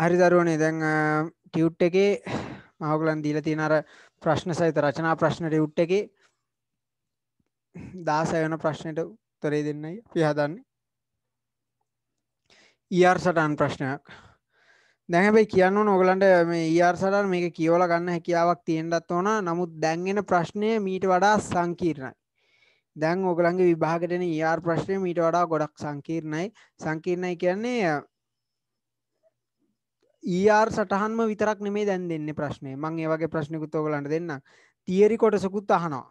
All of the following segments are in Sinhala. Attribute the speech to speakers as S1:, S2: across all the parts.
S1: හරි දරුවනේ දැන් ටියුට් එකේ මහගලන් දීල තියෙන අර ප්‍රශ්න සහිත රචනා ප්‍රශ්නට යුට් එකේ දාසයන ප්‍රශ්නයට උත්තරේ දෙන්නයි පිහදන්නේ ඊර් e සටන් ප්‍රශ්නයක් දැහැබයි කියන්න නොගලන්ට මේ ඊර් e සටන් මේක කියවල ගන්න හැකියාවක් තියෙන්ටත් ඕන නමුත් දැන්ගෙන ප්‍රශ්නය මීට වඩා සංකීර්ණයි දැන් ඕගලන්ගේ විභාගටන ඊර් e ප්‍රශ්නය මීට වඩා ගොඩක් සංකීර්ණයි සංකීර්ණයි කියන්නේ ඊර් e සටහන්ම විතරක් නෙමේ දැන් දෙන්න ප්‍රශ්නය මං ඒවගේ ප්‍රශ්නකුත් ඕගලන්ට දෙන්න තියරි කොටසකුත් අහනවා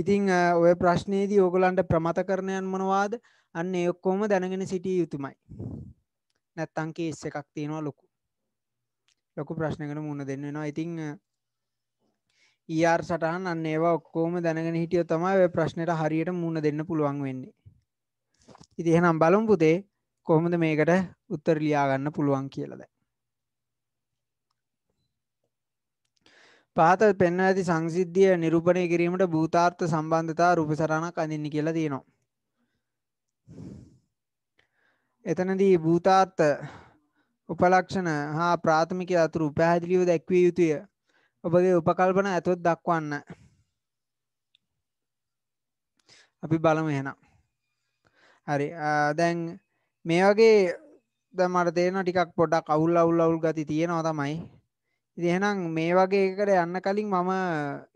S1: ඉතිං ඔය ප්‍රශ්නයේදී ඕගලන්ට ප්‍රමත කරණයන් මනවාද අන්න එයොක්කෝම දැනගෙන සිටිය යුතුමයි නැත්තංකේ එස්ස එකක් තියෙනවා ලොකු ලොකු ප්‍රශ්නකට මුණ දෙන්නවා ඉතිං ඊර් e සටහන් අන්න ඒවා ඔක්කෝම දැනගෙන හිටිය තමයි ප්‍රශ්නයට හරියට මුණ දෙන්න පුළුවන් වෙන්නේ ඉතිහෙනම් බලම් පුතේ කොහොමද මේකට උත්තර ලියාගන්න පුළුවන් කියලද පාත පෙන්න ඇති සංසිද්ධිය නිරූපණය කිරීමට භූතාර්ථ සම්බන්ධතා රූපසරණක් අඳින්න කියලා තියෙනවා. එතනදී භූතාර්ථ උපලක්ෂණ හා ප්‍රාථමික අතුරු පැහැදිලිව දැක්විය යුතුය. ඔබගේ උපකල්පන ඇතොත් දක්වන්න. අපි බලමු එහෙනම්. හරි. දැන් මේ වගේ දැන් මට තේරෙනවා ටිකක් පොඩ්ඩක් අවුල් අවුල් අවුල් ගති තියෙනවා තමයි. ඉතිහනම් මේ වගේ එකට යන්න කලින් මම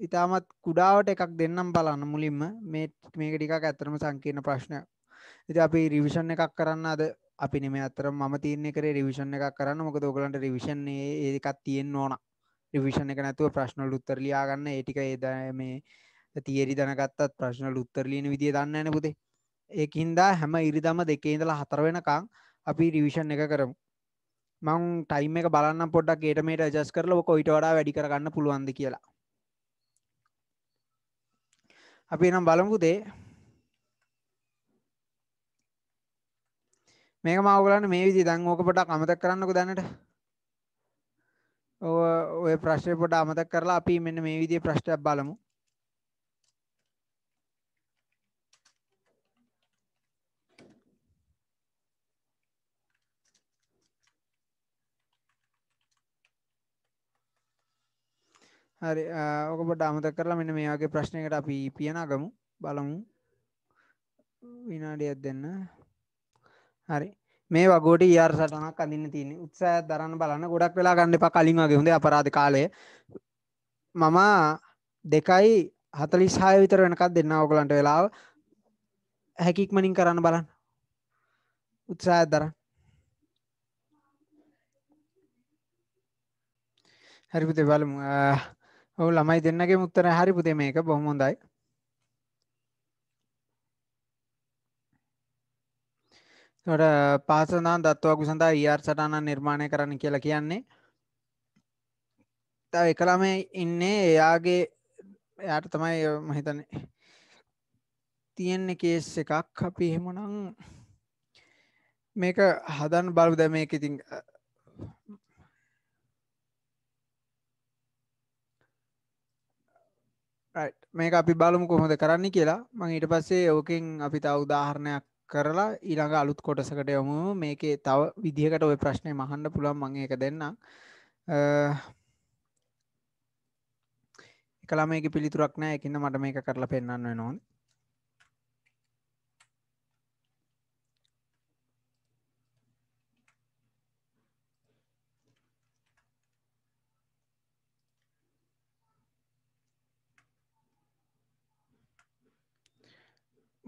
S1: ඉතාමත් කුඩාවට එකක් දෙන්නම් බලන්න මුලින්ම මේ මේක ටිකක් ඇතරම සංකීර්ණ ප්‍රශ්නය ඉති අපි රිවිෂන් එකක් කරන්න අද අපි නෙම අතර ම තියන්නේ කරේ රිවිෂන් එකක් කරන්න මොකද ඔගලන්ට රිවිෂන් ඒකත් තියෙන් ඕන රිවිෂණ එක නැතුව ප්‍රශ්නල උත්තරලයාගන්න ඒටික ඒද මේ තියරි දනගත්තත් ප්‍රශ්නල උත්තරලියන විදිිය දන්න ඇන පුතේ ඒකින්දා හැම ඉරිදම දෙකේ ඉඳලා හතර වෙනකං අපි රිවිෂන් එක කරමු මං ටයිම් එක බලන්න පොඩක් ඒට මේට ජස් කරල කොයිට වඩා වැඩි කරගන්න පුළුවන්ද කියලා අපි නම් බලමුදේ මේක මවගලන්න මේ විදි දං ඕක පොටක් අමතක් කරන්නක දැනට ඔය ප්‍රශ්ය පොට අමතක් කරලා අපි මෙන්න මේ විදිේ ප්‍රශ්ටයක් බලමු හරි ඕකපට අමත කරලා මෙන්න මේගේ ප්‍රශ්නයකට අපි පියනගමු බලමු විනාඩියත් දෙන්න හරි මේ වගෝට යාර් e සටනක් අඳන්න තියෙන උත්සෑ දරන්න බලන්න ගොඩක් වෙලා ගන්න එපා කලින් වගේ හොඳ අපරාධ කාලය මම දෙකයි හතලි සාය විතර වෙනකත් දෙන්න ඕකලන්ට වෙලාව හැකික්මනින් කරන්න බලන්න උත්සාහ දරන්න හරිපුතේ බලමු ඔව ළමයි දෙන්නගේ මුත්තර හරි පුතේ මේක බොහොම හොඳයි. ට පාසනා දත්වකු සඳහා ඊර් e සටාන නිර්මාණය කරන්න කියලා කියන්නේ ත එකළම ඉන්නේ එයාගේ එයාට තමයි මහිතන තියෙන්නේ කේස් එකක් අපි එහෙමනම් මේක හදන් බලු දැමයක ඉතින් මේක අපි බලමු කොහොද කරන්න කියලා මං ඊට පස්සේ ඕකෙන් අපි තව උදාහරණයක් කරලා ඊළඟ අලුත් කොටසකට යොමු මේකේ තව විදිහකට ඔය ප්‍රශ්නය මහන්න පුළුවන් මං එක දෙන්න එකලාම එක පිළිතුරක් නෑ එකන්න මට මේක කරලා පෙන්න්න නොද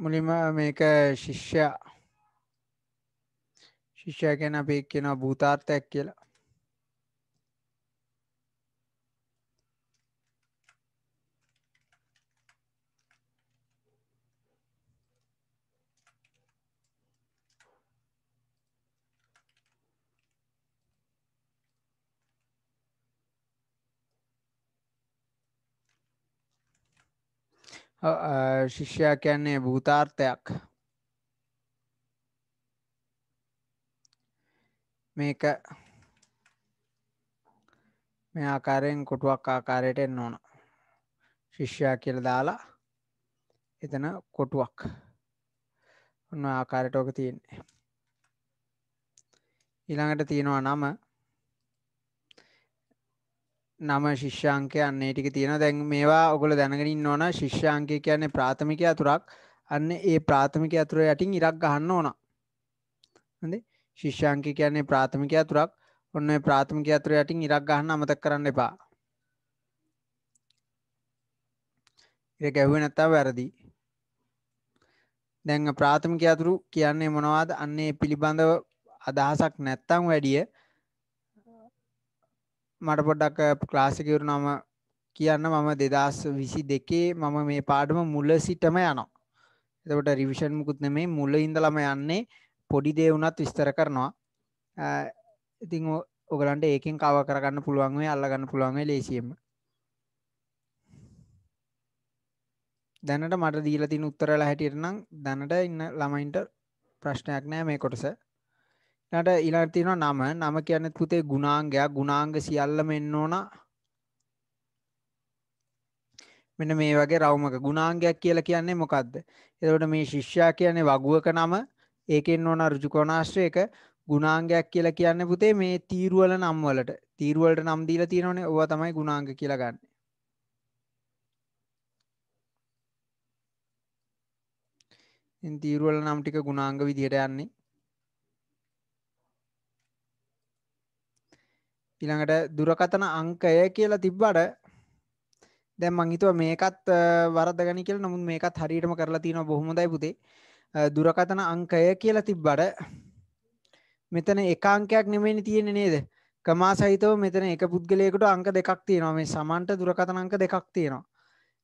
S1: මුලින්ම මේක ශිෂ්‍යයා ශිෂ්‍යය ගැන අපි කියනවා භූතාර්ථයක් කියලා ශිෂ්‍යයා කියන්නේ භූතාර්ථයක් මේක මේ ආකාරයෙන් කොටුවක් ආකාරයට එන්න ඕන ශිෂ්‍යයා කියල දාලා එතන කොටුවක් ඔන්න ආකාරයට ඕක තියෙන්නේ ඊළඟට තියෙනවා නම නම ශිෂ්‍යංකයන්න ටික තියෙන දැන් මේවා ඔගොල දැනගින් ඕන ශිෂ්‍යංකය කියන්නේ ප්‍රාථමික ඇතුරක් අන්න ඒ ප්‍රාථමික ඇතුර යටින් ඉරක් ගහන්න ඕන හඳ ශිෂ්‍යංක කියන්නේ ප්‍රාථමික ඇතුරක් ඔන්න ප්‍රාථමික ඇතුර යටින් ඉරක් ගහන්න අමතක් කරන්න එපා ඉර ගැහුව නැත්තා වැරදි දැන් ප්‍රාථමික ඇතුරු කියන්නේ මොනවාද අන්නේ පිළිබඳව අදහසක් නැත්තම් වැඩිය මට පොඩ්ඩක් ක්ලාසිකවරු නම කියන්න මම දෙදස් විසි දෙකේ මම මේ පාඩම මුල සිටම යනවා එතකට රිවිෂන් මුකුත්න මේ මුල ඉඳලම යන්නේ පොඩි දේ වුනත් විස්තර කරනවා ඉතිං ඔගලන්ට ඒකෙන් කව කරගන්න පුළුවන්ේ අල්ලගන්න පුළුවන්ේ ලේසියම දැනට මට දීලතින් උත්තරලා හැටියරනම් දැනට ඉන්න ළමයින්ට ප්‍රශ්නයක් නෑ මේ කොටස යට ඉලාට තියෙනවා නම නම කියන්න පුතේ ගුණාංගයක් ගුණාංග සියල්ලම එන්න ඕන මෙන මේ වගේ රවමක ගුණාංගයක් කියලා කියන්නේ මොකක්ද එතකොට මේ ශිෂ්‍යයා කියන්නේ වගුවක නම ඒකෙන් ඕන රුජුකෝනාශ්‍රයක ගුණාංගයක් කියලා කියන්න පුතේ මේ තීරුවල නම් වලට තීරුවලට නම් දීලා තියෙනවනේ ඕවා තමයි ගුණාංග කියලා ගන්න තීරුවල නම් ටික ගුණාංග විදිහට යන්නේ ඉළඟට දුරකතන අංකය කියලා තිබ්බට දැම් මංහිතුව මේකත් වරදගනි කියල නමුත් මේකත් හරිටම කරලා තියෙන බොහොමදයි පුතේ දුරකතන අංකය කියලා තිබ්බට මෙතන එකංකයක් නෙමනි තියෙන නේද කමා සහිතව මෙතන එක පුද්ගලයකුට අංක දෙකක් තියෙනවා මේ සමන්ට දුරකතන අංක දෙකක් තියෙනවා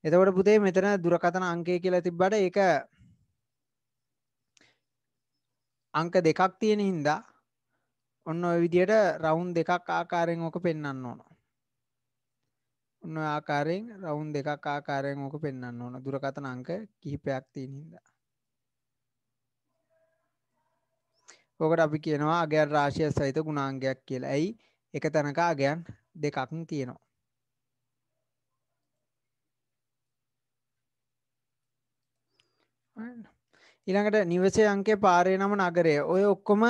S1: එතකොට පුතේ මෙතන දුරකතන අංකය කියලා තිබ්බට එක අංක දෙකක් තියෙන හින්දා ඔන්න ඔය විදියට රවුන් දෙකක් ආකාරයෙන් ඕක පෙන්න්න ඕන ඔන්න ආකාරයෙන් රවුන් දෙකක් ආකාරයෙන් ඕක පෙන්න්න ඕන දුරකතන අංක කිහිපයක් තියෙන හිද ඕකට අපි කියනවා අගයන් රාශය සහිත ගුණාංගයක් කියලා ඇයි එක තැනක අගයන් දෙකක් තියෙනවා ඊළඟට නිවසේ අංකේ පාරය නම නගරය ඔය ඔක්කොම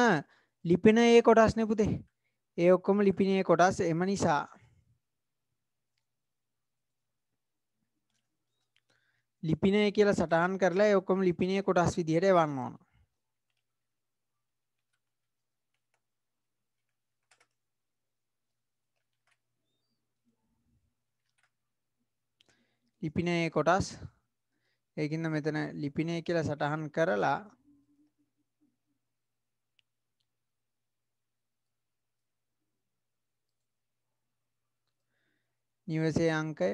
S1: ලිපෙන ඒ කොටස්න පුතේ ඒ ඔක්කොම ලිපිනේ කොටස් එම නිසා ලිපිනය කියලා සටහන් කරලා ඔක්කොම ලිපිනේ කොටස් විදිහයට එවන්න ඕන ලිපිනය කොටස් ඒකින්ද මෙතන ලිපිනය කියලා සටහන් කරලා නිවසේ අංකය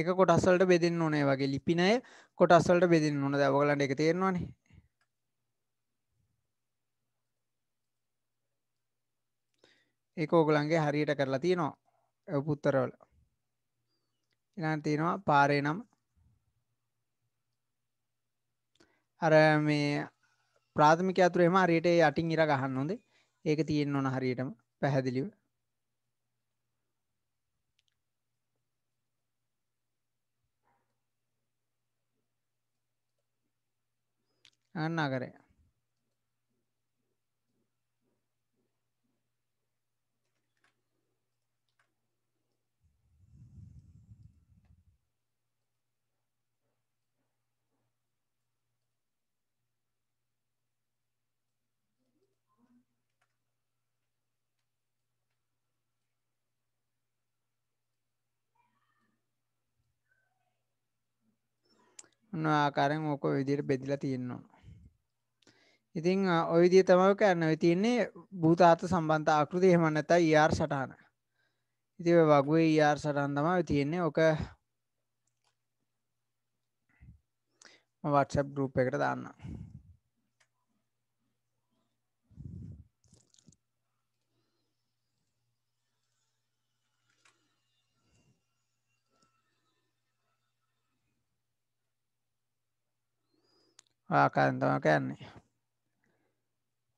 S1: එක කොටස්සල්ට බෙදන්න ඕනේ වගේ ලිපිනය කොටස්සල්ට බෙදන්න ඕන දැවගලට එක තේරවානේ ඒක ඕගලන්ගේ හරියට කරලා තියෙනවා පුත්තරවල එන තියෙනවා පාරේ නම් අර මේ ප්‍රාථමික ඇතුරෙම හරියට යටින් ඉර ගහන්න නොද ඒක තියෙන් ඕන හරියටම පැහැදිලිව අන්න අකරේ ඔන්න ආකාරයෙන් ඕක විදියට බෙදිලා තියෙන්නවා. ඉතිං ඔයවිදිිය තමව කරන්න තියන්නේ භූතාත සම්බන්ධ ආකෘති හෙමනත ඊර් e සටාන ඉති වගේ ඊර් e සටන්තම තියෙන්නේ ඕක වටසප් ගරුප් එකට දාන්න ආකාරන්තම කයන්නේ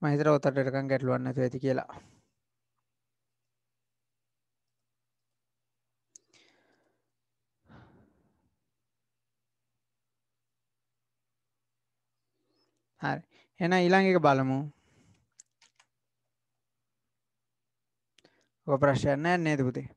S1: මහිතර ඔතටකම් ගැටලුවන්න ඇතු ඇති කියලා හරි එන ඊළඟ එක බලමු ඔක ප්‍රශ්යන්න නේද පුතේ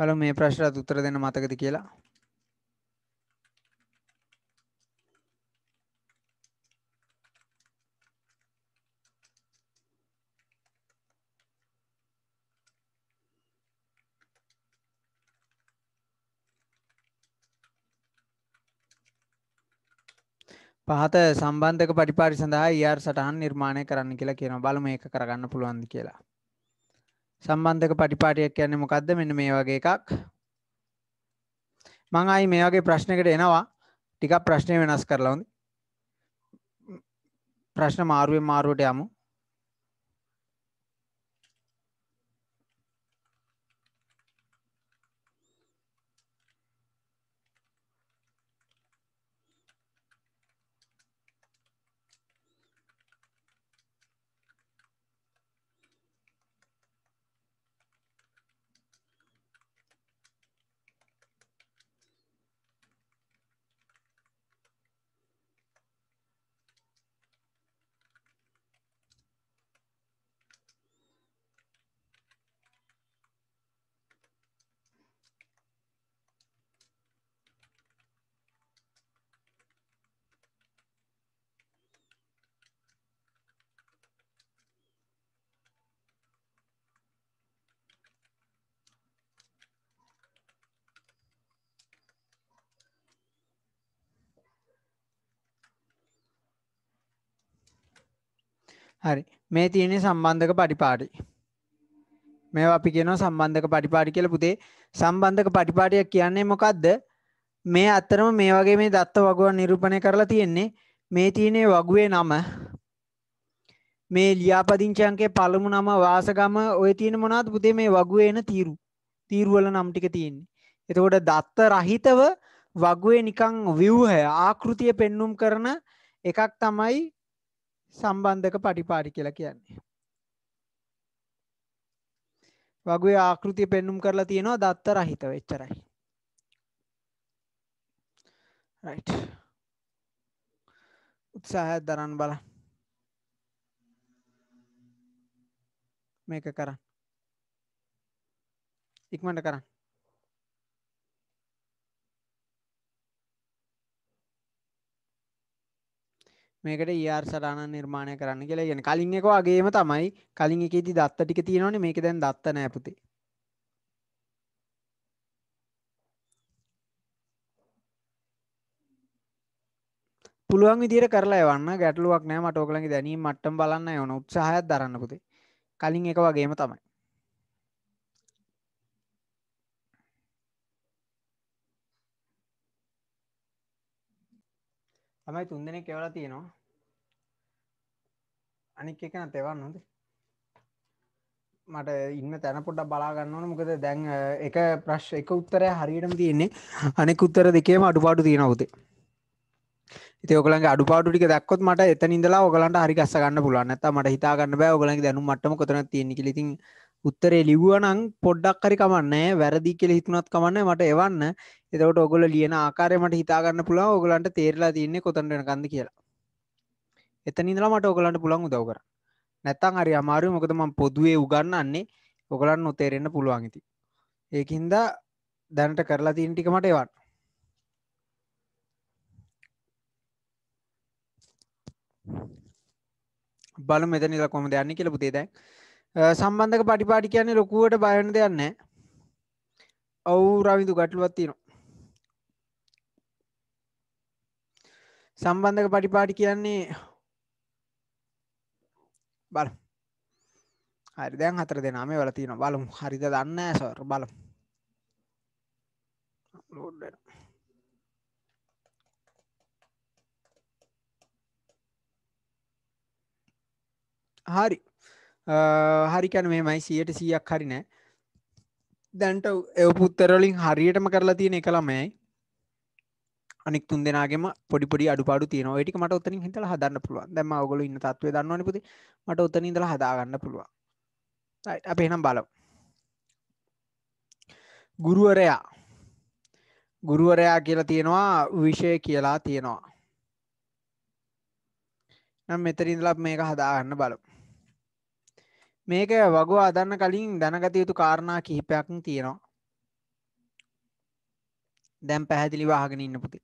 S1: බල මේ ප්‍රශ්නට උත්තර දෙන්න මතකද කියලා පහත සම්බන්ධක පටිපාරි සඳහා ER සටහන් නිර්මාණය කරන්න කියලා කියනවා. බලමු මේක කරගන්න පුළුවන්ද කියලා. සම්බන්ධක පටිපාටියක් කියන්නේ මොකක්ද මෙන්න මේ වගේ එකක් මං ආයි මේ වගේ ප්‍රශ්නකට එනවා ටිකක් ප්‍රශ්නය වෙනස් කරලා හොඳ ප්‍රශ්න මාරුවෙන් මාරුවට යමු හරි මේ තියෙන සම්බන්ධක පටිපාටි මේ අපි කියනවා සම්බන්ධක පටිපාටි කියල පුතේ සම්බන්ධක පටිපාටියක් කියන්නේ මොකක්ද මේ අත්තරම මේ වගේ මේ දත්ත වගුව නිරූපණය කරලා තියෙන්නේ මේ තියනේ වගුවේ නම මේ ලියාපදිංචයන්ගේ පළමු නම වාසගම ඔය තියෙන මොනාද පුතේ මේ වගුව එන තීරු තීරුවල නම් ටික තියෙන්නේ එතකොට දත්ත රහිතව වගුවේ නිකං ව්‍යවහය ආකෘතිය පෙන්නුම් කරන එකක් තමයි සම්බන්ධක පටිපාටි කියලා කියන්නේ. වගේ ආකෘතිය පෙන්නුම් කරලා තියෙනවා දත්ත රහිත වෙච්චරයි. උත්සාහයක් දරන්න බල මේක කරන්න ඉක්මට කරන්න මේකට ඒර් e සටාන නිර්මාණය කරන්න කියලා ගෙන කලින් එක වගේම තමයි කලින් එකේති දත්ත ටික තියෙනවන මේක දැන් දත්ත නෑපුතේ පුළුවන් විදිර කරලා එවන්න ගැටලුවක් නෑ මටෝකලගේ දැනීම මට්ටම් බලන්න යන උත්සාහයක් දරන්න පුතේ කලින් එක වගේම තමයි තමයි තුන් දෙනෙක් එවලා තියෙනවා අනික් එකන තෙවන්න හොද මට ඉන්න තැන පොඩ්ඩ බලාගන්න ඕන මොකද දැන් එක ප්‍රශ් එක උත්තරය හරියටම තියෙන්නේ අනෙක් උත්තර දෙකේම අඩුපාඩු තියෙනවතේ ඒකලගේ අඩුපාඩු ටික දක්කොත් මට එත ඉදලා ඔගලන්ට හරි ගස්ස ගන්න පුළුවන් ඇත මට හිතාගන්න බෑ ඔගලගේ දැනු මටම කොතන තියෙනෙ ලිතින් උත්තරේ ලිව්ුවනං පොඩ්ඩක් හරි කමන්නේ වැරදි කෙල හිතුනත් කමන්න මට එවන්න එතකට ඔගොල ලියන ආකාරයමට හිතාගන්න පුලා ඔගලන්ට තේරලා තින්නේ කොතන්ට ගන්ද කියලා එතනිදලා මට ඔගලන්ට පුළන් උදවකර නැත්තං හරි අමාරු මොකදම පොදුවේ උගන්නන්නේ ඔගලන් නොතේරෙන්න්න පුළුවන්ගති ඒකින්ද දැනට කරලා තින් ටික මට එවන්න බල මෙතනිලා කොම දෙයන්නේ කියලපුතේ දැන් සම්බන්ධක පටිපාටි කියන්නේ ලොකුවට බයන දෙයන්න ඔවු රවිදු ගටලුවත් තියෙනවා සම්බන්ධක පටිපාටි කියන්නේ බල හරි දැන් හතර දෙනාම වල තියෙන බලමු හරිද දන්න සොර බල ලෝඩ් වෙනවා හරි හරිකැන මේ මයි සියට සියක් හරිනෑ දැන්ට එවපුත්තරලින් හරියටම කරලා තියෙන එක ළමයි අනික් තුන් දෙනාගේම පොඩිපොඩි අඩුපාඩු තියෙන ටික මට ඔත්තනින් හිතල හදන්න පුළුව දැම ඔගොල ඉන්න තත්ව දන්නවන පුති මට ඔත්තන ඉඳල හදාගන්න පුළුවන් අප එනම් බලව ගුරුවරයා ගුරුවරයා කියලා තියෙනවා විෂය කියලා තියෙනවා නම් මෙතරින්දලක් මේක හදාගන්න බලමු මේක වගවා අදන්න කලින් දැනගත යුතු කාරණා කිහිපයක් තියෙනවා දැම් පැහැදිලි වාහගෙන ඉන්න පුති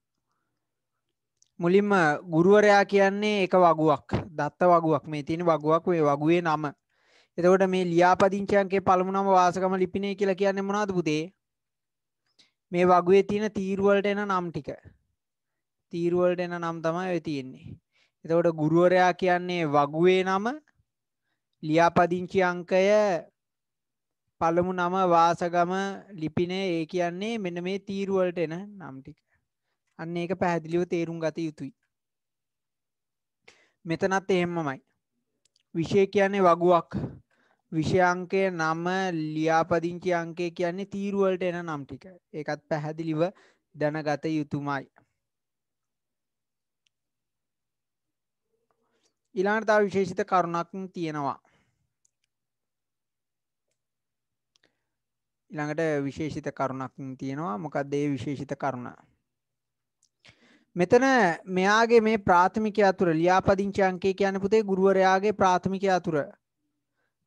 S1: මුලින්ම ගුරුවරයා කියන්නේ එක වගුවක් දත්ත වගුවක් මේ තියෙන වගුවක් වේ වගුවේ නම එතකොට මේ ලියාපදිංචයන්ගේ පළමුනම වාසකම ලිපිනේ කියලා කියන්න මොනාද පුතේ මේ වගේ තියෙන තීරුවලට එන නම් ටික තීරුවලට එන නම් තමයි ඔය තියෙන්නේ එතකොට ගුරුවරයා කියන්නේ වගුවේ නම ලියාපදිංචි අංකය පළමු නම වාසගම ලිපිනේ ඒ කියන්නේ මෙන මේ තීරුවලට එන නම්ටික අන්න ඒක පැහැදිලිව තේරුම් ගත යුතුයි මෙතනත් එහෙම්මමයි විෂය කියන්නේ වගුවක් විෂයංකය නම ලියාපදිංචි අංකය කියන්නේ තීරුවලට එන නම් ටික ඒකත් පැහැදිලිව දැනගත යුතුමයි ඊළඟට තව විශේෂිත කරුණක් තියෙනවා. ඊළඟට විශේෂිත කරුණක් තියෙනවා. මොකක්ද ඒ විශේෂිත කරුණ? මෙතන මෙයාගේ මේ ප්‍රාථමික අතුර ලියාපදිංචි අංකය කියන්නේ පුතේ ගුරුවරයාගේ ප්‍රාථමික අතුර.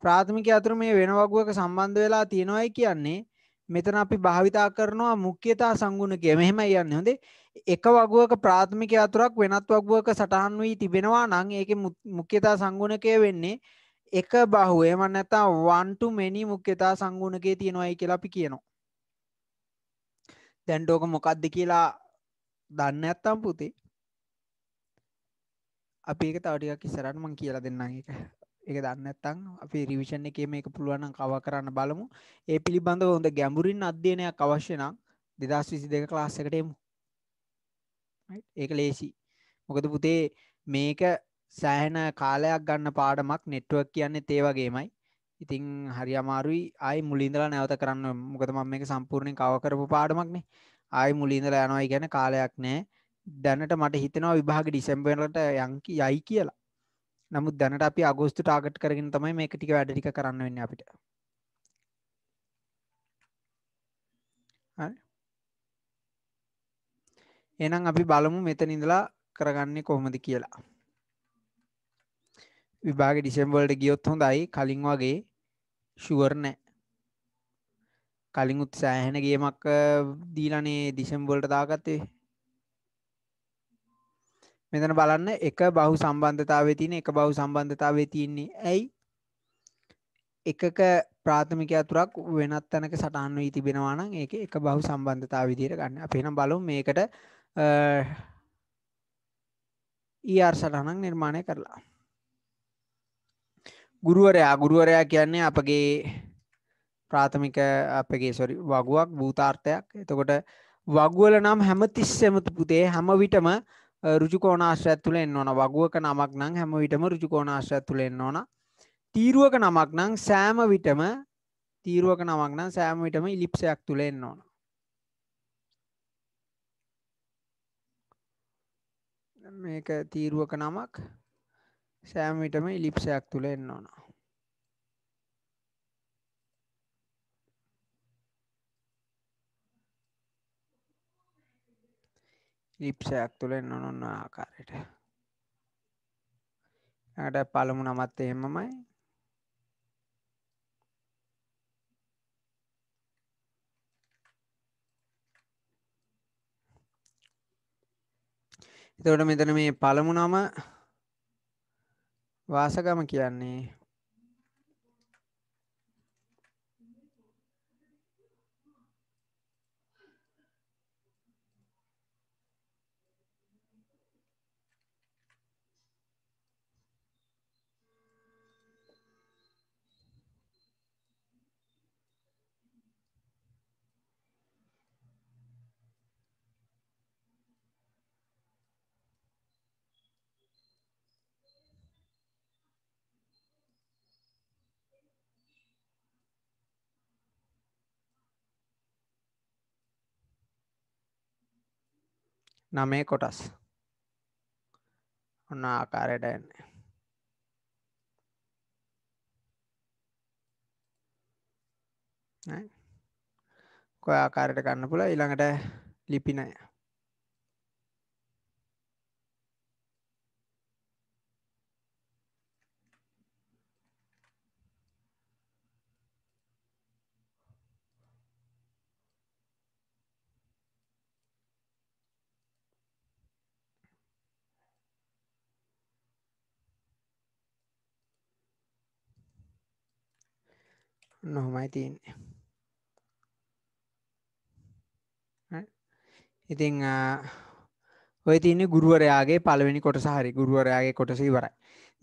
S1: ප්‍රාථමික අතුර මේ වෙන වගුවක සම්බන්ධ වෙලා තියෙනවායි කියන්නේ මෙතන අපි භාවිතා කරනවා මුඛ්‍යතා සංගුණකය. මෙහෙමයි යන්නේ. හොඳේ. එක වගුවක ප්‍රාථමික අතුරක් වෙනත් වගුවක සටහන් වී තිබෙනවා නං ඒක මුඛ්‍යතා සංගුණකය වෙන්නේ එක බහුවේ මනතා වන්ටු මෙනි මුඛ්‍යතා සංගුණකය තියෙනවායි කියලා අපි කියනවා. දැන්ටෝක මොකක්ද කියලා දන්න ඇත්තම් පුතේ අපි ඒක තවටිකක් ඉස්සරට මං කියලා දෙන්න එක එක දන්න ඇත්තං අපි රිවිෂණ එක මේක පුළුවන් කව කරන්න බලමු ඒ පිළිබඳව හොඳ ගැඹුරින් අධ්‍යයනයක් අවශ්‍ය නම් දෙදස් විසි දෙක ලාස්සකටේමු ඒක ලේසි මොකද පුතේ මේක සෑහන කාලයක් ගන්න පාඩමක් නෙට්ුවක් කියන්නේ තේවගේමයි ඉතිං හරි අමාරුයි ආයි මුලින්දලා නැවත කරන්න මොකද මම මේක සම්පූර්ණය කවකරපු පාඩමක්නේ ආයි මුලින්දල යනවා ගැන කාලයක් නෑ දැනට මට හිතනවා විභාග ඩිසම්බලට යංකි යයි කියලා නමුත් දැනට අපි අගෝස්තු ටාගට් කරගෙන තමයි මේක ටික වැඩටික කරන්න වෙන්න අපිට හරි එනම් අපි බලමු මෙතන ඉඳලා කරගන්නේ කොහොමද කියලා විභාග ඩිසෙම්බල්ට ගියොත් හොඳයි කලින් වගේ ශුවර්නෑ කලින් උත් සෑහෙන ගේමක් දීලනේ දිසම්බොල්ට දාගත්තේ මෙතන බලන්න එක බහු සම්බන්ධතාවේ තියෙන එක බහු සම්බන්ධතාවේ තියෙන්නේ ඇයි එකක ප්‍රාථමික අතුරක් වෙනත් තැනක සටහන් වී තිබෙනවානම් ඒක එක බහු සම්බන්ධතාව විදියට ගන්න අප එනම් බලමු මේකට ඊර් e සටහනක් නිර්මාණය කරලා ගුරුවරයා ගුරුවරයා කියන්නේ අපගේ ප්‍රාථමික අපගේ සොරි වගුවක් භූතාර්ථයක් එතකොට වගුවල නම් හැම තිස්සෙමතු පුතේ හැම විටම රුජුකෝනාශ්‍රඇත් තුළ එන්න ඕන වගුවක නමක් නං හැම විටම රුජුකෝනාශ්‍රඇත් තුළ එන්න ඕන තීරුවක නමක් නං සෑම විටම තීරුවක නමක් නම් සෑම විටම ඉලිප්සයක් තුළ එන්න ඕන මේක තීරුවක නමක් සෑමිටම ඉලිප්සයක් තුළ එන්න ඕන ලිප්සයක් තුළ එන්න නොන්න ආකාරයට ඇට පළමු නමත් එහෙමමයි එතකොට මෙතන මේ පළමු නම වාසගම කියන්නේ නමේ කොටස් ඔන්න ආකාරයට එන්නේ කොය ආකාරයට ගන්න පුළ ඉළඟට ලිපිනය නොහොමයි තියන්නේ ඉතිං ඔය තියන ගුරුවරයාගේ පළවෙනි කොට සහරි ගුරුවරයාගේ කොටසී වරයි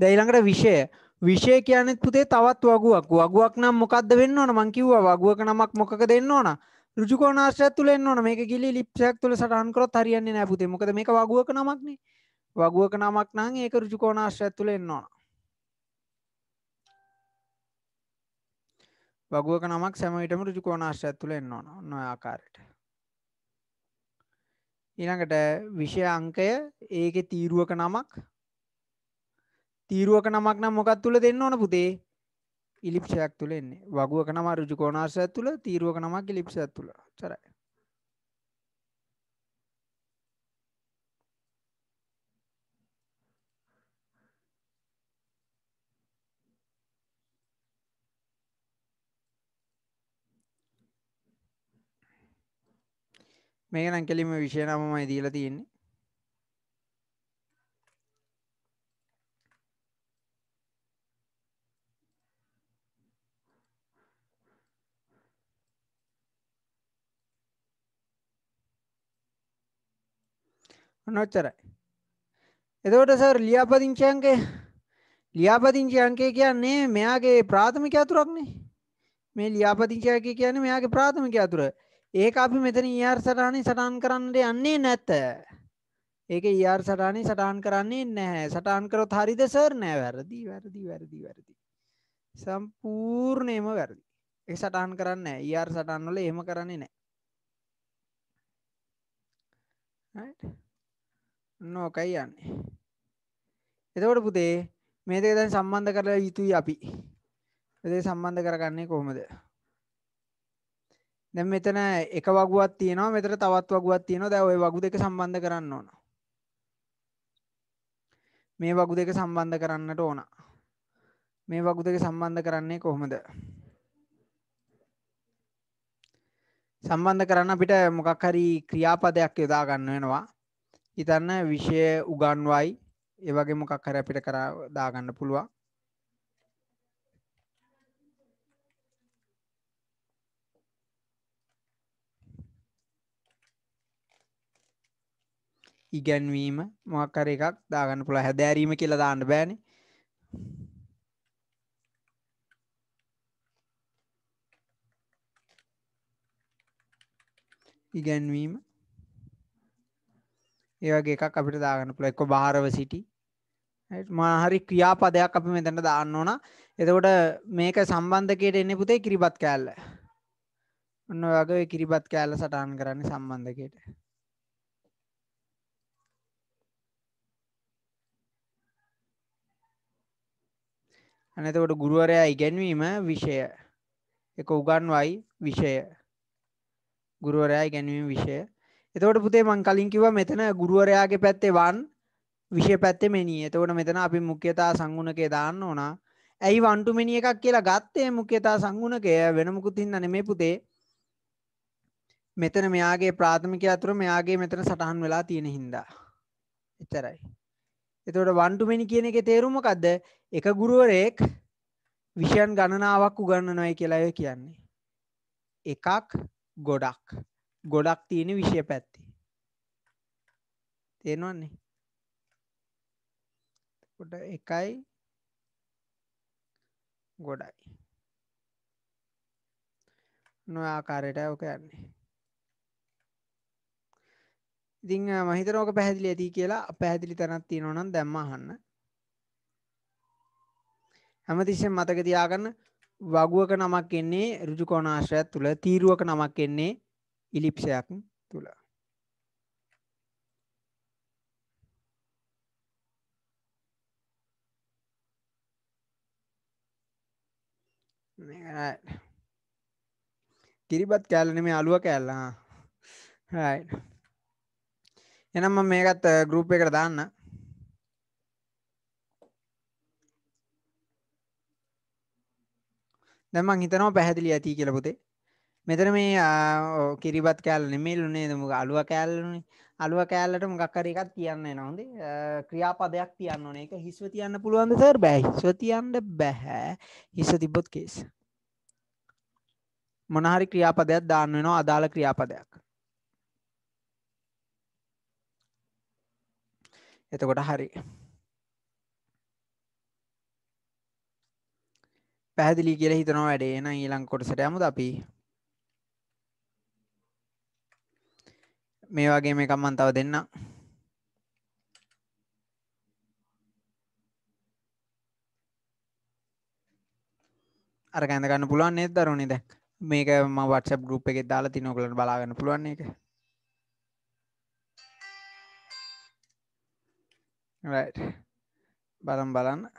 S1: දැයිළඟට විෂය විෂය කියනෙත් පුතේ තවත් වගුවක් වගුවක් නම් මොකක්ද වෙන්න ඕන මංකිව්ව වගුවක නමක් මොක දෙන්න ඕන රජුකෝනාශ්‍රය තුළෙන් ඕන මේ ගිලි ලිප්සයක් තුළ සටහන්කරොත් හරියන්නේ නෑ පුතේ මොකද මේ වගුවක නමක්නේ වගුවක නමක් නං ඒක රජුකෝනාශ්‍රය තුළෙන් ඕන වගුවක නමක් සැමවිටම රුජු කෝනාශ්‍රය ඇතුළ එන්නවන නො ආකාරයට ඊනඟට විෂය අංකය ඒක තීරුවක නමක් තීරුවක නමක් නම් මොකත් තුළ දෙන්න ඕන පුතේ ඉලිප්ෂයක් තුළ එන්නේ වගුවක නම රුජු කෝනාශ්‍රය ඇතුළ තීරුවක නමක් ඉලිප්ෂ ඇතුළ චරයි මේක නම් කෙලින්ම විෂය නමමයි දීලා තියෙන්නේ. ඔන්න ඔච්චරයි. එතකොට සර් ලියාපදිංචි අංකය ලියාපදිංචි අංකය කියන්නේ මෙයාගේ ප්‍රාථමික අතුරක්නේ. මේ ලියාපදිංචි අංකය කියන්නේ මෙයාගේ ප්‍රාථමික අතුර. ඒක අපි මෙතන ER සටහනේ සටහන් කරන්නට යන්නේ නැත. ඒක ER සටහනේ සටහන් කරන්නේ නැහැ. සටහන් කරොත් හරිද සර්? නෑ වැරදි වැරදි වැරදි වැරදි. සම්පූර්ණයෙන්ම වැරදි. ඒක සටහන් කරන්නේ නැහැ. ER සටහන් වල එහෙම කරන්නේ නැහැ. right? නෝකයි යන්නේ. එතකොට පුතේ මේ දෙක දැන් සම්බන්ධ කරලා යුතුයි අපි. මේ දෙක සම්බන්ධ කරගන්නේ කොහොමද? දැම් මෙතන එක වගුවත් තියෙනවා මෙතර තවත් වගුවත් තියෙනවා දැ ඔය වගු දෙක සම්බන්ධ කරන්න ඕන මේ වගු දෙක සම්බන්ධ කරන්නට ඕන මේ වගු දෙක සම්බන්ධ කරන්නේ කොහොමද සම්බන්ධ කරන්න අපිට මොකක් හරි ක්‍රියාපදයක් යොදා ගන්න වෙනවා හිතන්න විෂය උගන්වයි ඒවගේ මොකක් හර අපිට කර දාගන්න පුළුවන් ඉගැන්වීම මොක්කර එකක් දාගන්න පුළ හැදෑරීම කියලා දාන්න බෑන ඉගැන්වීම ඒවගේ එකක් අපිට දාගන්න පුළ එක්ක භාරව සිටි මහරි ක්‍රියාපදයක් අපි මෙතැට දාන්න ඕන එතකොට මේක සම්බන්ධකයට එන්න පුතේ කිරිබත් කෑල්ල ඔන්න වගේ කිරිබත් කෑල්ල සටහන් කරන්නේ සම්බන්ධකයට අනතකොට ගුරුවරයා ඉගැන්වීම විෂය එක උගන්වයි විෂය ගුරුවරයා ඉගැන්වීම විෂය එතකොට පුතේ මං කලින් කිව මෙතන ගුරුවරයාගේ පැත්තේ වන් විෂය පැත්තේ මෙනී එතකොට මෙතන අපි මුඛ්‍යතා සංගුණකය දාන්න ඕනා ඇයි වන්ටුමිනි එකක් කියලා ගත්තේ මුඛ්‍යතා සංගුණකය වෙනමුකුත් හින්න නෙමේ පුතේ මෙතන මෙයාගේ ප්‍රාථමික අතුර මෙයාගේ මෙතන සටහන් වෙලා තියෙන හින්දා එච්චරයි එතවට වන්ටුමනි කියන එක තේරුමකක්ද එක ගුරුවරයෙක් විෂයන් ගණනාවක් උගන්න නොය කියලාය කියන්නේ. එකක් ගොඩක් ගොඩක් තියෙන විෂය පැත්ති. තියෙනවන්නේ කොට එකයි ගොඩයි නොආකාරයට ඕක යන්නේ ඉතිං මහිතරෝක පැහැදිලි ඇති කියලා පැහැදිලි තැනත් තියෙනවනම් දැම්මහන්න හැමතිස්සෙන් මතක තියාගන්න වගුවක නමක් එන්නේ රුජු කෝනාශ්‍රයක් තුළ තීරුවක නමක් එන්නේ ඉලිප්ෂයක් තුළ කිරිබත් කෑල්ලන මේ අලුව කෑල්ලා හයි එනම් මේකත් ගරුප් එකට දාන්න දැම හිතනවා පැහැදිලි ඇති කියල පුතේ මෙතර මේ කිරිබත් කෑල් නෙමෙල්ලුනේ දමුක අලුව කෑල්ලුනේ අලුව කෑල්ලට මොකක්කර එකත් කියන්න නවද ක්‍රියාපදයක් තියන්න ඕන එක හිස්ව තියන්න පුළුවන්ද සර් බැයි ස්වතියන්ට බැහැ හිස්ස තිබ්බොත් කේස් මොනහරි ක්‍රියාපදයක් දාන්න වෙනවා අදාළ ක්‍රියාපදයක් එතකොට හරි පැහදිලි කියල හිතනවා වැඩේන ඊළං කොටසට යමුද අපි මේ වගේ මේ කම්මන් තව දෙන්න අරගන්න ගන්න පුළුවන් නෙත් දරුණනි දැක් මේක ම වටස ගුප් එකෙ දාලා තිනොකලට බලාගන්න පුළුවන් එක right balan. baran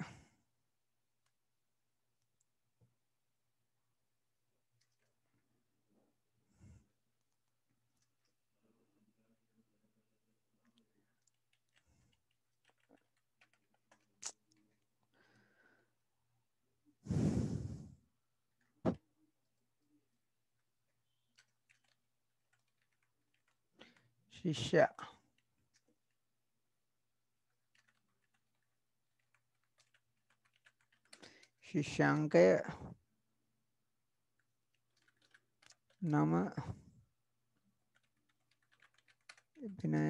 S1: Shisha. शिष्यांके नाम പിന്നെ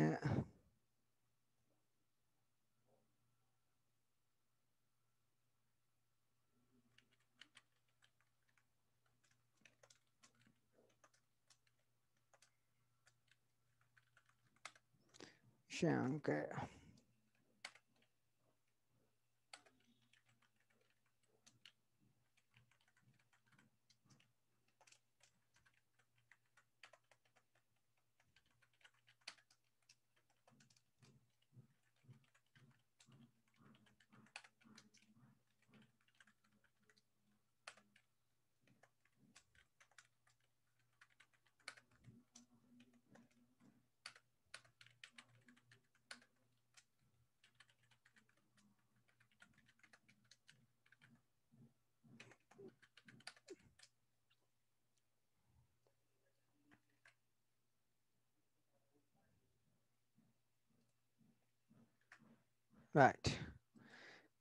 S1: anche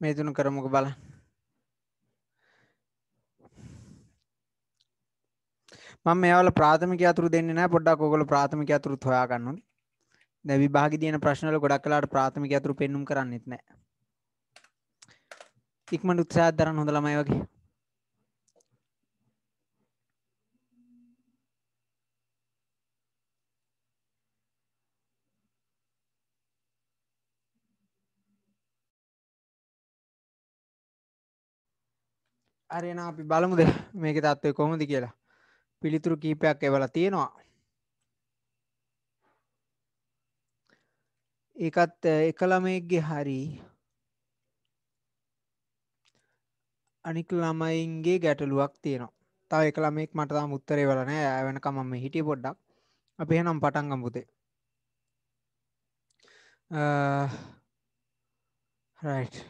S1: මේ තුන කරමුක බල මම මේවල ප්‍රාථමික අතුරු දෙන්න නෑ පොඩ්ඩක් ඔයගොල්ලෝ ප්‍රාථමික අතුරු හොයා ගන්න ඕනේ. දැන් විභාගෙ දෙන ප්‍රශ්න වල ගොඩක් වෙලාවට ප්‍රාථමික අතුරු පෙන්눔 කරන්නෙත් නෑ. ඉක්මනට උත්සාහයක් දරන්න හොඳ ළමයි වගේ. අරයන අපි බලමුද මේක තත්ත්වය කොහොමද කියලා පිළිතුරු කීපයක් එවල තියෙනවා ඒකත් එකළමයක්ගේ හරි අනික ළමයින්ගේ ගැටලුවක් තියෙනවා තව එකළමෙක් මටතා මුත්තරේ වලනෑ ඇවැනකමම හිටිය පොඩ්ඩක් අපේ නම් පටන්ගම්පුතේ රයිට්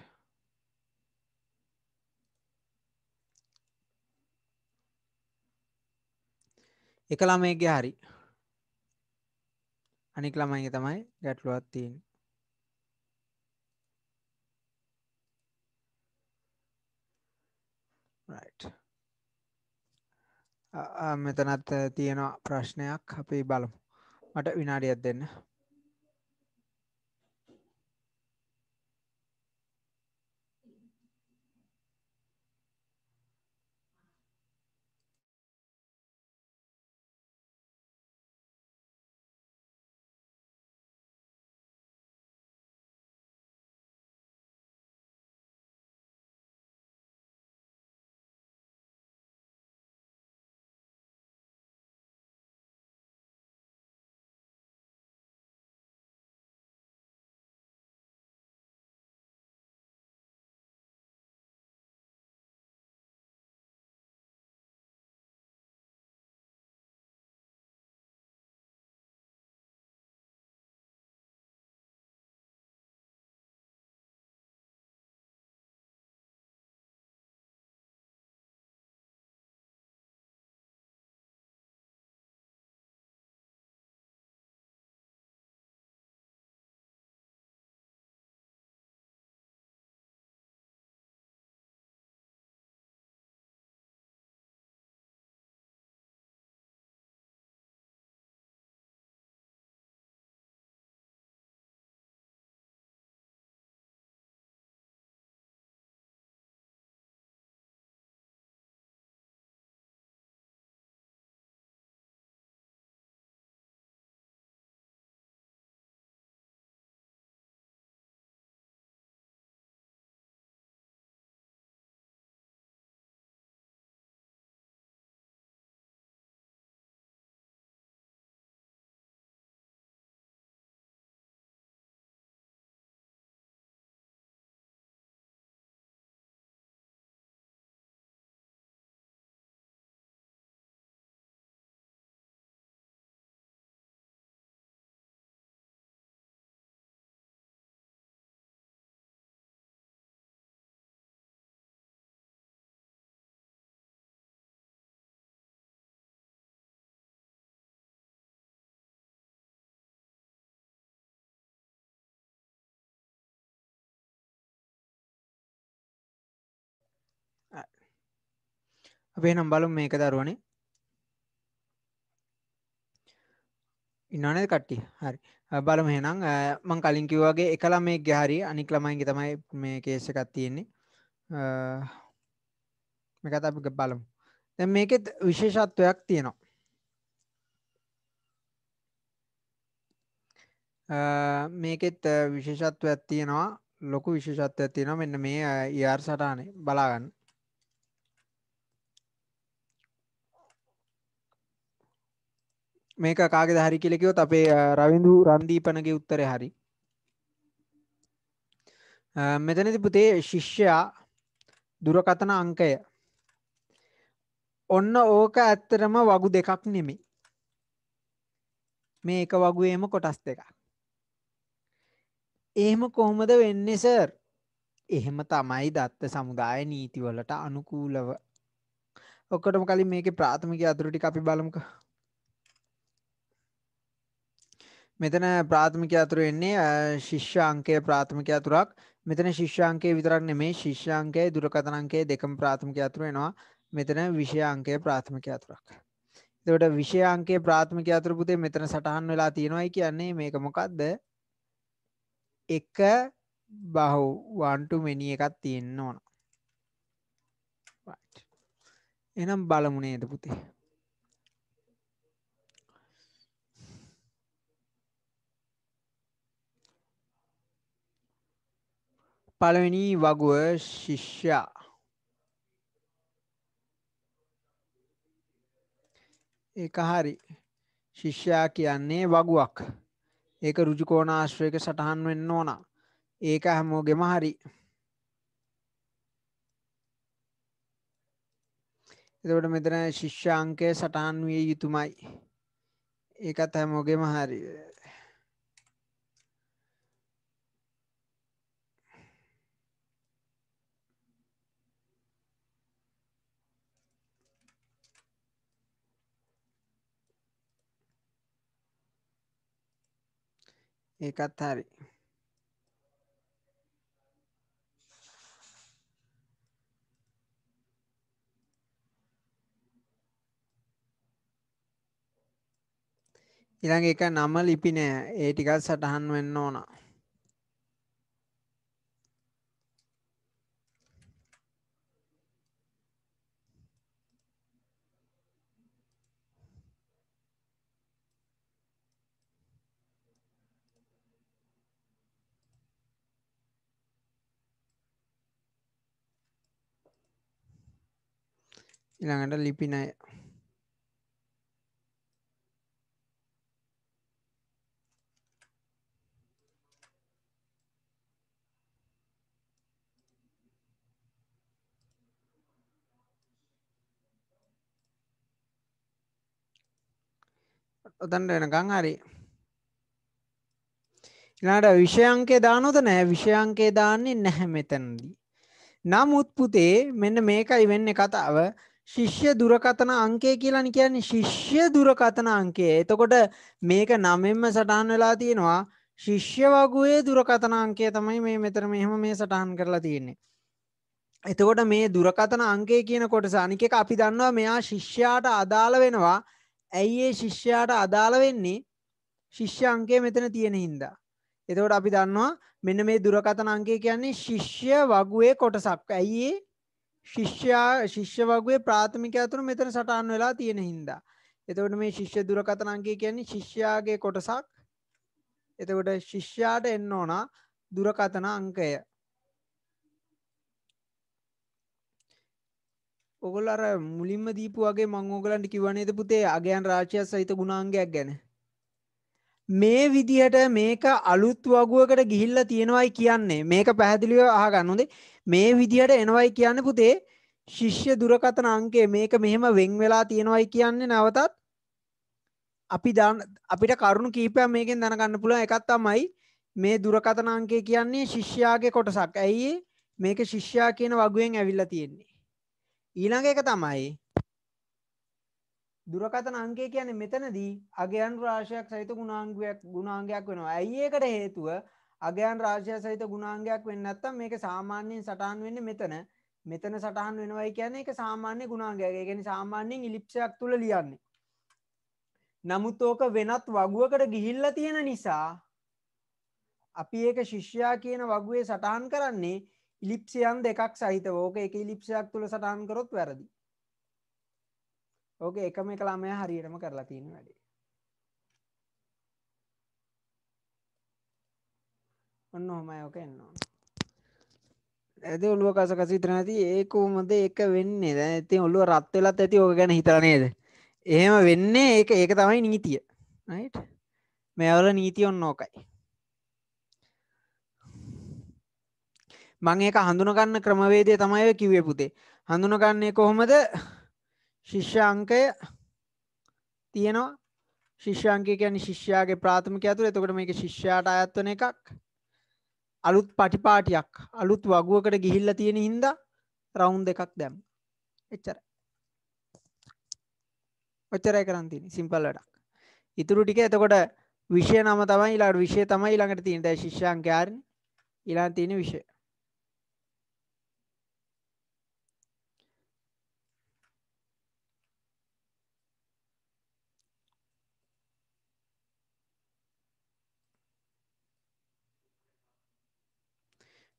S1: එක ළමයගේ හරි අනික් ළමයිගේ තමයි ගැටලුවත් තියෙන් මෙතනත් තියෙන ප්‍රශ්නයක් අපි බලමු මට විනාඩියත් දෙන්න අපේ නම් බලු මේක දරුවන ඉන්නනද කට්ටි හරි බලම හෙනම් මං කලින් කිව්වාගේ එකලා මේ ගැහරි අනික් ළමයින්ගේ තමයි මේ කේස එකත් තියෙන්නේ මේකත අපි බලමු දැ මේකෙත් විශේෂත්වයක් තියෙනවා මේකෙත් විශේෂත්වයක් තියෙනවා ලොකු විශේෂත්වයක් තියෙනවා මෙන්න මේ යාර් e සටානේ බලාගන්න මේක කාගෙද හරි කෙලෙකයොත් අපේ රවිඳු රන්දීපනගේ උත්තර හරි මෙතනති පුතේ ශිෂ්‍යයා දුරකතන අංකය ඔන්න ඕක ඇත්තරම වගු දෙකක් නෙමි මේ එක වගුවේම කොටස් දෙක එහෙම කොහොමද වෙන්නේ සර් එහෙම තමයි දත්ත සමුදාය නීතිවලට අනුකූලව ඔක්කටම කලින් මේක ප්‍රාථමික අතුරටි අපි බලමුක මෙතන ප්‍රාථමික අතුර එන්නේ ශිෂ්‍ය අංකය ප්‍රාථමික අතුරක් මෙතන ශිෂ්‍ය අංකය විතරක් නෙමේ ශිෂ්‍ය අංකයයි දුරකථන අංකය දෙකම ප්‍රාථමික අතුර එනවා මෙතන විෂය අංකය ප්‍රාථමික අතුරක්. එතකොට විෂය අංකය ප්‍රාථමික අතුර පුතේ මෙතන සටහන් වෙලා තියෙනවායි කියන්නේ මේක මොකද්ද? එක බහු one to many එකක් තියෙන්න ඕන. එහෙනම් බලමු නේද පුතේ. පළවෙනි වගුව ශිෂ්‍යා ඒක හරි ශිෂ්‍යා කියන්නේ වගුවක් ඒක රුජුකෝණාශ්‍රයක සටහන් වෙන්න ඕන ඒක හැමෝගෙම හරි එතකොට මෙතන ශිෂ්‍යාංකය සටහන් විය යුතුමයි ඒකත් හැමෝගෙම හරි ඒකත් හරි ඉළඟ එක නම ලිපිනෑ ඒ ටිකත් සටහන් වෙන්න ඕනා ඉළඟට ලිපිනය ඔතන්ට වෙනකං හරි ඉලාට විෂයංකය දානොත නෑ විෂයංකය දාන්නේ නැහැ මෙතැනදී. නමුත් පුතේ මෙන්න මේකයි වෙන්න කතාව ශිෂ්‍ය දුරකතන අංකය කියලනි කියන්නේ ශිෂ්‍ය දුරකතන අංකය එතකොට මේක නමෙන්ම සටහන් වෙලා තියෙනවා ශිෂ්‍ය වගුවේ දුරකතන අංකය තමයි මේ මෙතර මෙහම මේ සටහන් කරලා තියෙන්නේ. එතකොට මේ දුරකතන අංකය කියන කොට සානික අපි දන්නවා මෙයා ශිෂ්‍යයාට අදාළ වෙනවා ඇයි ඒ ශිෂ්‍යයාට අදාළ වෙන්නේ ශිෂ්‍ය අංකය මෙතන තියෙන හින්දා. එතකොට අපි දන්නවා මෙන්න මේ දුරකතන අංකය කියන්නේ ශිෂ්‍ය වගුවේ කොටසක් ඇයිඒ ශිෂ්‍යයා ශිෂ්‍ය වගේ ප්‍රාථමික ඇතුරු මෙතන සටන් වෙලා තියෙන හින්දා. එතකොට මේ ශිෂ්‍ය දුරකතනංගේ කියන්නේ ශිෂ්‍යයාගේ කොටසක් එතකොට ශිෂ්‍යයාට එන්න ඕන දුරකතන අංකය. ඔගොල් අර මුලින්ම දීපු වගේ මං ඕගලන්ට කිවනේද පුතේ අගයන් රාශියක් සහිත ගුණාංගයක් ගැන. මේ විදිහට මේක අලුත් වගුවකට ගිහිල්ල තියෙනවයි කියන්නේ මේක පැහැදිලිව අහ ගන්නුදේ මේ විදිහට එනවයි කියන්න පුතේ ශිෂ්‍ය දුරකතන අංකේ මේක මෙහෙම වෙන් වෙලා තියෙනවයි කියන්නේ නැවතත් අපි දන්න අපිට කරුණු කීපයක් මේකෙන් දැනගන්න පුළුවන් එකක් තමයි මේ දුරකතන අංකය කියන්නේ ශිෂ්‍යයාගේ කොටසක්. ඇයි මේක ශිෂ්‍යයා කියන වගුවෙන් ඇවිල්ලා තියෙන්නේ. ඊළඟ එක තමයි දුරකතන අංකය කියන්නේ මෙතනදී අගයන් රාශියක් සහිත ගුණාංගයක් ගුණාංගයක් වෙනවා. ඇයි ඒකට හේතුව අගයන් රාශය සහිත ගුණාංගයක් වෙන්න ඇත්තම් මේක සාමාන්‍යයෙන් සටහන් වෙන්න මෙතන මෙතන සටහන් වෙනවයි කියන්නේ එක සාමාන්‍ය ගුණාංගයක් ගැන සාමාන්‍යයෙන් ඉලිප්සයක් තුළ ලියන්නේ නමුත් ඕක වෙනත් වගුවකට ගිහිල්ල තියෙන නිසා අපි ඒක ශිෂ්‍යයා කියන වගුවේ සටහන් කරන්නේ ඉලිප්සියන් දෙකක් සහිත ඕක එක ඉලිප්සයක් තුළ සටහන් කරොත් වැරදි ඕක එකම එක ළමය හරියටම කරලා තියෙන වැඩේ ඔන්න හොමයෝක එන්නවා ඇති ඔළුව කසකස විතරන ඇති ඒක උමද එක වෙන්නේ ද ඇති ඔල්ලුව රත් වෙලත් ඇති ඕක ගැන හිතරනේද එහෙම වෙන්නේ ඒක ඒක තමයි නීතිය මෙවල නීති ඔන්න ඕකයි මං ඒක හඳුනගන්න ක්‍රමවේදය තමයි කිවේ පුතේ හඳුනගන්නේ කොහොමද ශිෂ්‍ය අංකය තියෙනවා ශිෂ්‍යංකය කියන ශිෂ්‍යයාගේ ප්‍රාථමික ඇතුර එතකට මේක ශිෂ්‍යයාට අයත්වන එකක් අලුත් පටිපාටියක් අලුත් වගුවකට ගිහිල්ල තියෙන හින්දා රවුන් දෙකක් දැම් එච්චර ඔච්චරය කරන්තින සිම්පල් වැඩක් ඉතුරු ටික එතකොට විෂය නම තමයි ලාට විෂය තමයි ළඟට තිීන්ට ශිෂ්‍යන් කාරණ ඉලාන් තියෙන විෂය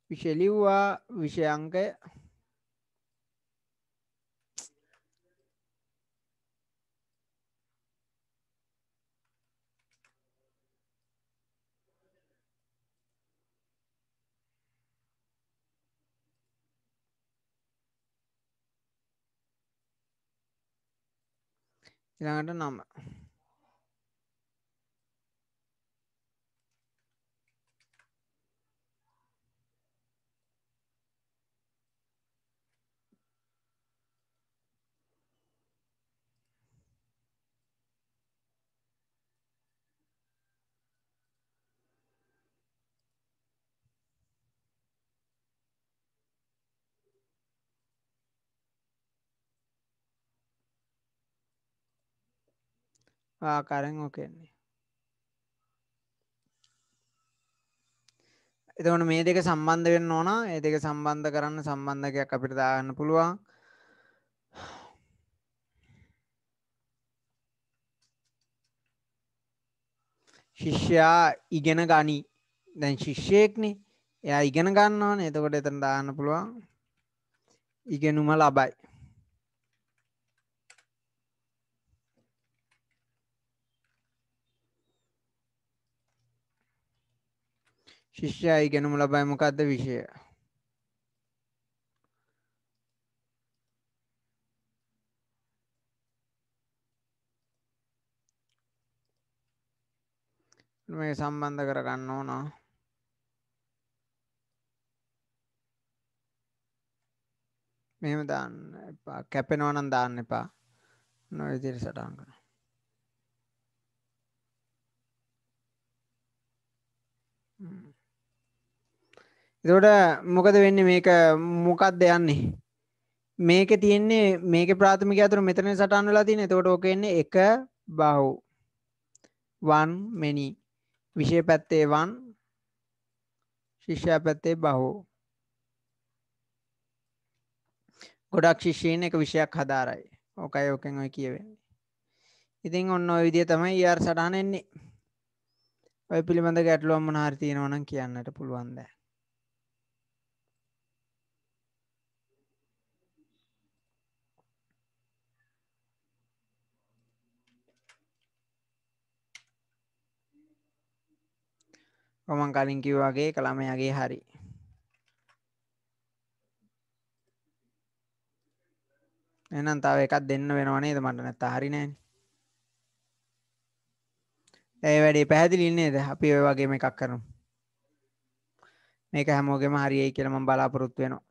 S1: විෂය ලිව්වා විෂය අංකය ඊළඟට නම ආකාරෙන් ඕකෙන්නේ එතකොට මේ දෙක සම්බන්ධ වෙන්න ඕන ඒ දෙක සම්බන්ධ කරන්න සම්බන්ධකයක් අපිට දාගන්න පුළුවන් ශිෂ්‍යයා ඉගෙන ගනී දැන් ශිෂ්‍යයෙක්නේ එයා ඉගෙන ගන්න ඕන එතකොට එතන දාන්න පුළුවන් ඉගෙනුම ලබයි ශිෂ්‍යයා ඉගෙනුම ලබයි මොකක්ද විෂය මේ සම්බන්ධ කරගන්න ඕනා මෙහෙම දාන්න එපා කැපෙනවා නම් දාන්න එපා නොය විදිහට සටහන් කරන්න Mm. එතකොට මොකද වෙන්න මේක මොකක්ද යන්නේ මේක තියෙන්නේ මේක ප්‍රාථමික අතුර මෙතන සටන් වෙලා තියෙන එතකොට ඕකෙන්නේ එක බහු වන් මෙනි විෂය පැත්තේ වන් ශිෂ්‍ය පැත්තේ බහෝ ගොඩක් ශිෂ්‍යයෙන් එක විෂයක් හදාරයි ඕකයි ඕකෙන් ඔය කියවෙන්නේ ඉතින් ඔන්න ඔය විදිය තමයි ER සටහන එන්නේ ඔය පිළිබඳ ගැටලුවක් මොනවා හරි තියෙනවා නම් කියන්නට පුළුවන් දැන් කොමන් කලින් කිව්වාගේ කළමයාගේ හරි එනම් තාව එකක් දෙන්න වෙනවනේද මට නැත්ත හරිනෑන ඇයි වැඩේ පැහැදිලින්නේද අපි ඔය වගේ එකක් කරනු මේක හැමෝගෙම හරියි කියලම බලාපොරොත්තු වෙනවා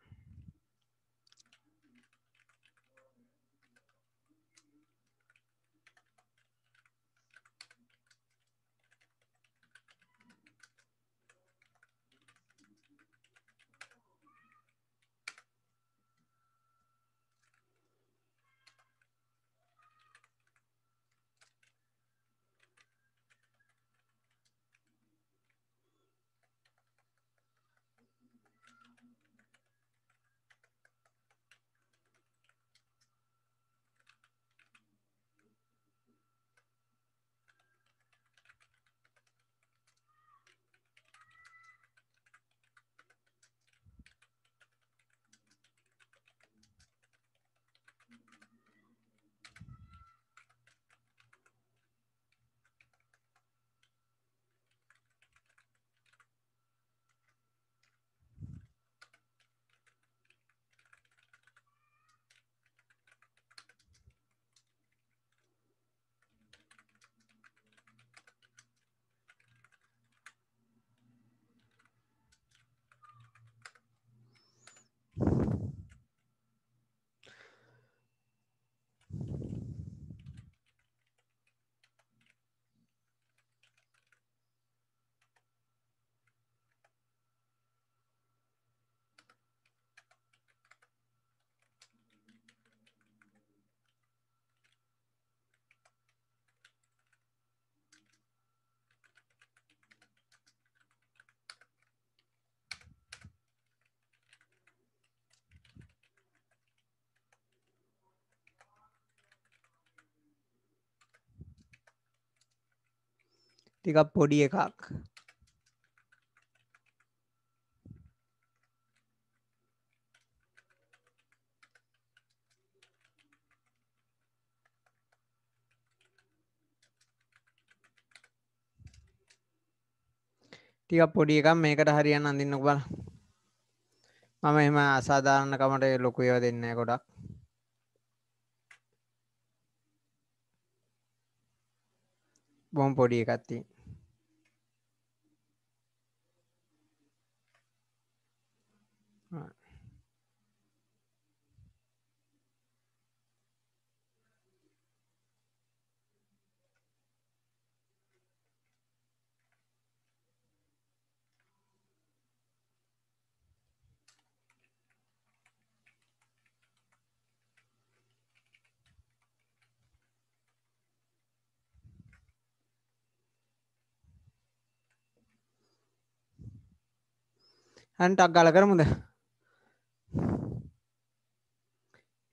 S1: ටිකක් පොඩි එකක් ටිකක් පොඩි එකක් මේකට හරියන්න අඳින්නක බල මම එම අසාධාරණකමට ලොකු ඒව දෙන්න ගොඩක් බොම් පොඩි එකත්තිී හැන්ටක් ගල කරමුද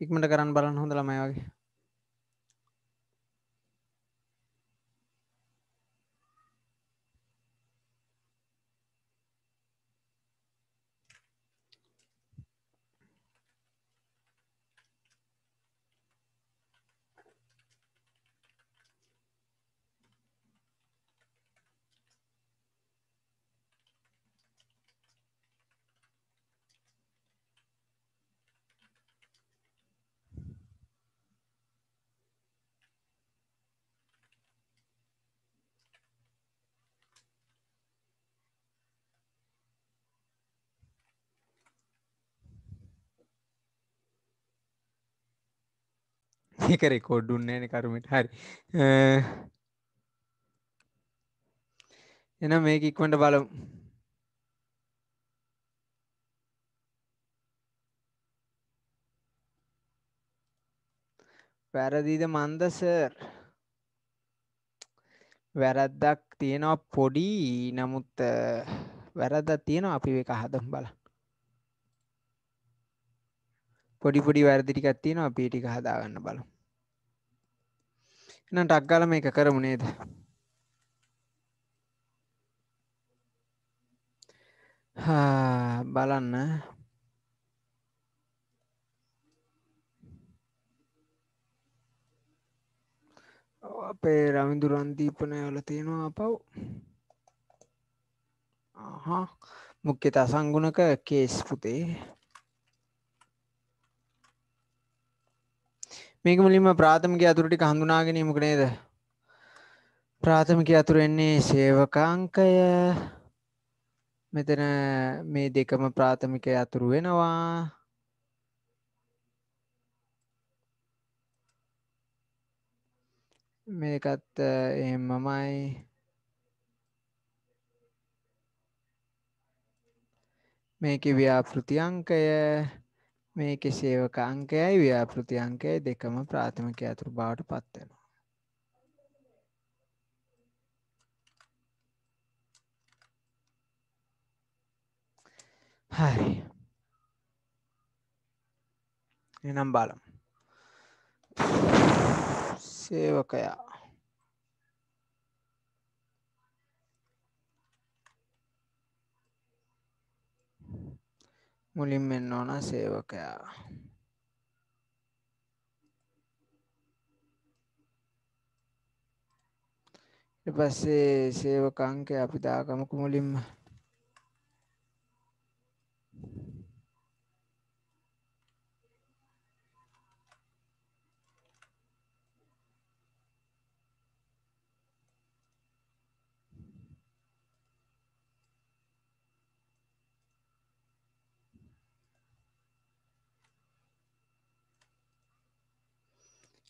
S1: ඉක්මට කරන්න බලන්න හොඳ ළමයි වගේ මේක රෙකෝඩ්ඩුන්නේන කරුමට හරි එන මේක ඉක්වට බලමු වැරදිද මන්දසර් වැරද්දක් තියෙනවා පොඩි නමුත් වැරදක් තියෙනවා අපි එක හදම් බල පොඩි පොඩි වැරදිටිකත් තියෙනවා පිටික හදාගන්න බලු එනම් ටක්ගාල මේක කරමු නේද බලන්න අපේ රමිදුරන්දීපනය වල තියෙනවා අපව් මුක්්‍යතා සංගුණක කේස් පුතේ මේක මුලින්ම ප්‍රාථමික අතුරටික හඳුනාගැනීමක නේද ප්‍රාථමික අතුරෙන්නේ සේවකාංකය මෙතන මේ දෙකම ප්‍රාථමික අතුරු වෙනවා මේකත් එහෙමමයි මේක ව්‍යාපෘති අංකය මේකේ සේවක අංකයයි ව්‍යාපෘති අංකයයි දෙකම ප්‍රාථමික ඇතුළු බවට පත් වෙනවා. හරි. එනම් බලමු. සේවකයා මුලින් මෙන්න ඕන සේවකයා පස්සේ සේවකංකය අපි දාගමකු මුලින්ම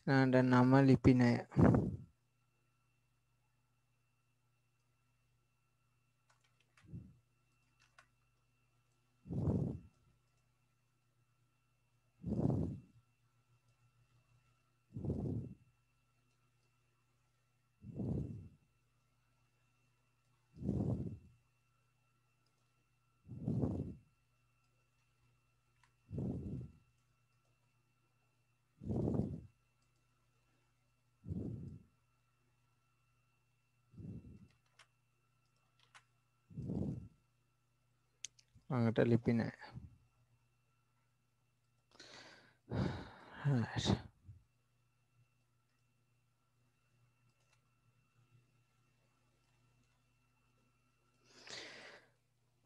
S1: Nah, ada nama lipinaya මට ලිපි නෑ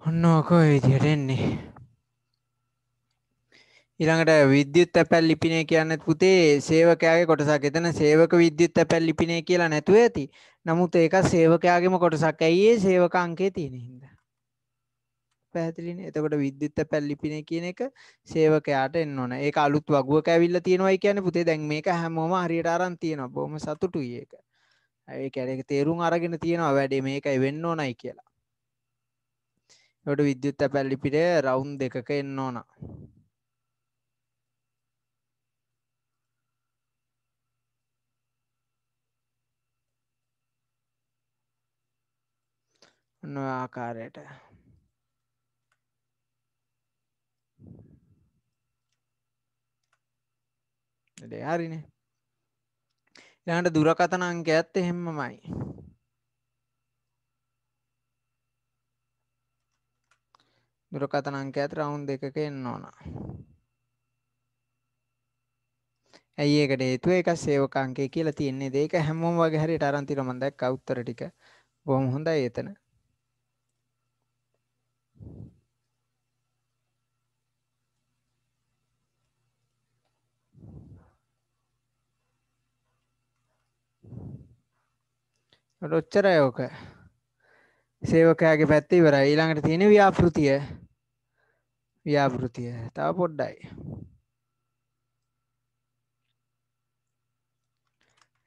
S1: ඔන්න ඕකෝ විදිහටෙන්නේ ඉළඟට විද්‍යුත් ඇපැල් ලිපිනේ කියන්නත් පුතේ සේවකයාගේ කොටසක් එතන සේවක විද්‍යුත් ඇපැල් ලිපිනේ කියලා නැතුව ඇති නමුත් ඒක සේවකයාගේම කොටසක් ඇයිඒ සේවකංකේ තියෙන හිද පැහැදිලින එතකොට විද්‍යුත්ත පැල්ලිපින කියන එක සේවකයාට එන්න ඕන ඒ අලුත් වගුව කැවිල්ල තියෙනවයි කියන පුතේ දැන් මේක හැමෝම හරියට අරන් තියෙන බොහොම සතුටුයි ඒක ඒ කැරෙක තේරුම් අරගෙන තියෙනවා වැඩේ මේකයි වෙන්න ඕනයි කියලා ට විද්‍යුත්ත පැල්ලිපිට රවුන් දෙකක එන්න ඕනා නොආකාරයට ඩයාරිනේ එනට දුරකතන අංක ඇත්ත එහෙමමයි දුරකතන අංක ඇත රවුන් දෙකක එන්න ඕන ඇයි ඒකට හේතුව එක සේවකංකේ කියලා තියෙන්නේ දෙක හැමෝම වගේ හරියට අරන් තියලා මම දැක්ක උත්තර ටික බොහොම හොඳයි එතන Thank you. ඔච්චරයි ඕක සේවකයාගේ පැත්ති වර ඊළඟට තියෙන ව්‍යාපෘතිය ව්‍යාපෘතිය තව පොඩ්ඩයි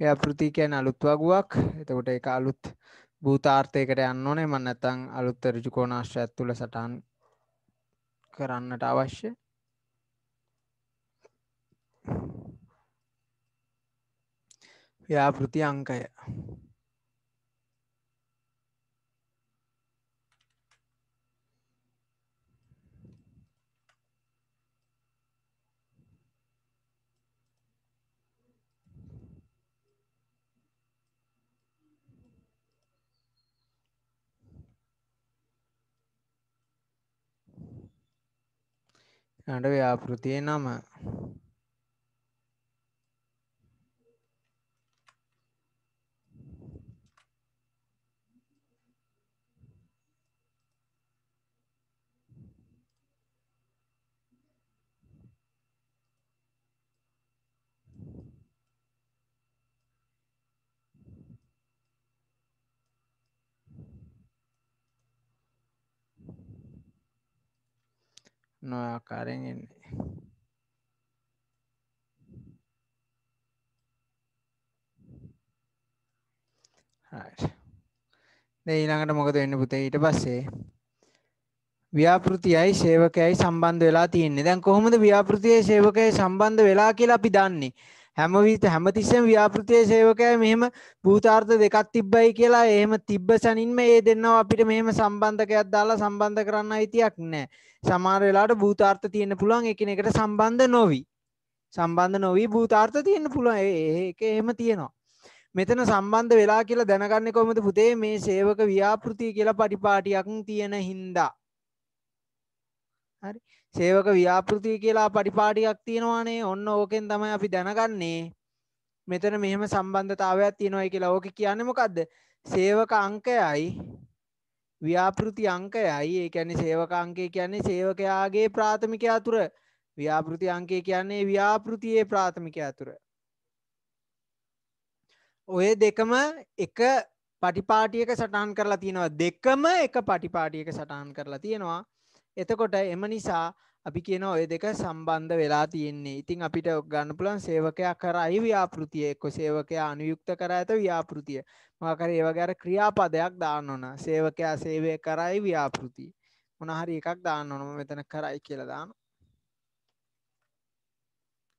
S1: ව්‍යාපෘති කියන අලුත් වගුවක් එතකොට එක අලුත් භූතාර්ථයකට යන්න ඕනේ මම නැත්නම් අලුත් ඍජුකෝණාශ්‍රය තුළ සටහන් කරන්නට අවශ්‍ය ව්‍යාපෘති අංකය නඩ ව්‍යාපෘතියේ නම නොයාකාරයෙන් එන්නේ දෙඊළඟට මොකද වෙන්න පුතේ ඊට පස්සේ ව්‍යාපෘතියයි සේවකයයි සම්බන්ධ වෙලා තියන්නේ දැන් කොහොමද ව්‍යාපෘතියේ සේවකය සම්බන්ධ වෙලා කියලා අපි දන්නේ හැම විට හැමතිස්සෙම ව්‍යාපෘතිය සේවකය මෙහෙම භූතාර්ථ දෙකක් තිබ්බයි කියලා එහෙම තිබ්බ සනින්ම ඒ දෙන්නව අපිට මෙහෙම සම්බන්ධකයක් දාලා සම්බන්ධ කරන්න අයිතියක් නෑ. සමහර වෙලාවට භූතාර්ථ තියෙන්න පුළුවන් එකිනෙකට සම්බන්ධ නොවි. සම්බන්ධ නොවී භූතාර්ථ තියෙන්න පුළුවන්. ඒක එහෙම තියෙනවා. මෙතන සම්බන්ධ වෙලා කියලා දැනගන්නේ කොහොමද පුතේ මේ සේවක ව්‍යාපෘතිය කියලා පටිපාටියක් තියෙන හින්දා. හරි සේවක ව්‍යාපෘතිය කියලා පටිපාටියක් තියෙනවානේ ඔන්න ඕකෙන් තමයි අපි දැනගන්නේ මෙතන මෙහෙම සම්බන්ධතාවයක් තියෙනවයි කියලා ඕක කියන්නේ මොකක්ද සේවක අංකයයි ව්‍යාපෘති අංකයයි ඒ කියන්නේ සේවක අංකය කියන්නේ සේවකයාගේ ප්‍රාථමිකය අතුර ව්‍යාපෘති අංකය කියන්නේ ව්‍යාපෘතියේ ප්‍රාථමිකය අතුර ඔය දෙකම එක පටිපාටියක සටහන් කරලා තියෙනවා දෙකම එක පටිපාටියක සටහන් කරලා තියෙනවා එතකොට එම නිසා අපි කියන ඔය දෙක සම්බන්ධ වෙලා තියෙන්නේ ඉතින් අපිට ගන්න පුලන් සේවකයා කරයි ව්‍යාපෘතිය එක්ක සේවකයා අනුයුක්ත කර ඇත ව්‍යාපෘතිය මකර ඒවගැර ක්‍රියාපදයක් දාන්න ඕන සේවකයා සේවය කරයි ව්‍යාපෘති මොනහරි එකක් දාන්න ඕනම මෙතන කරයි කියලදාන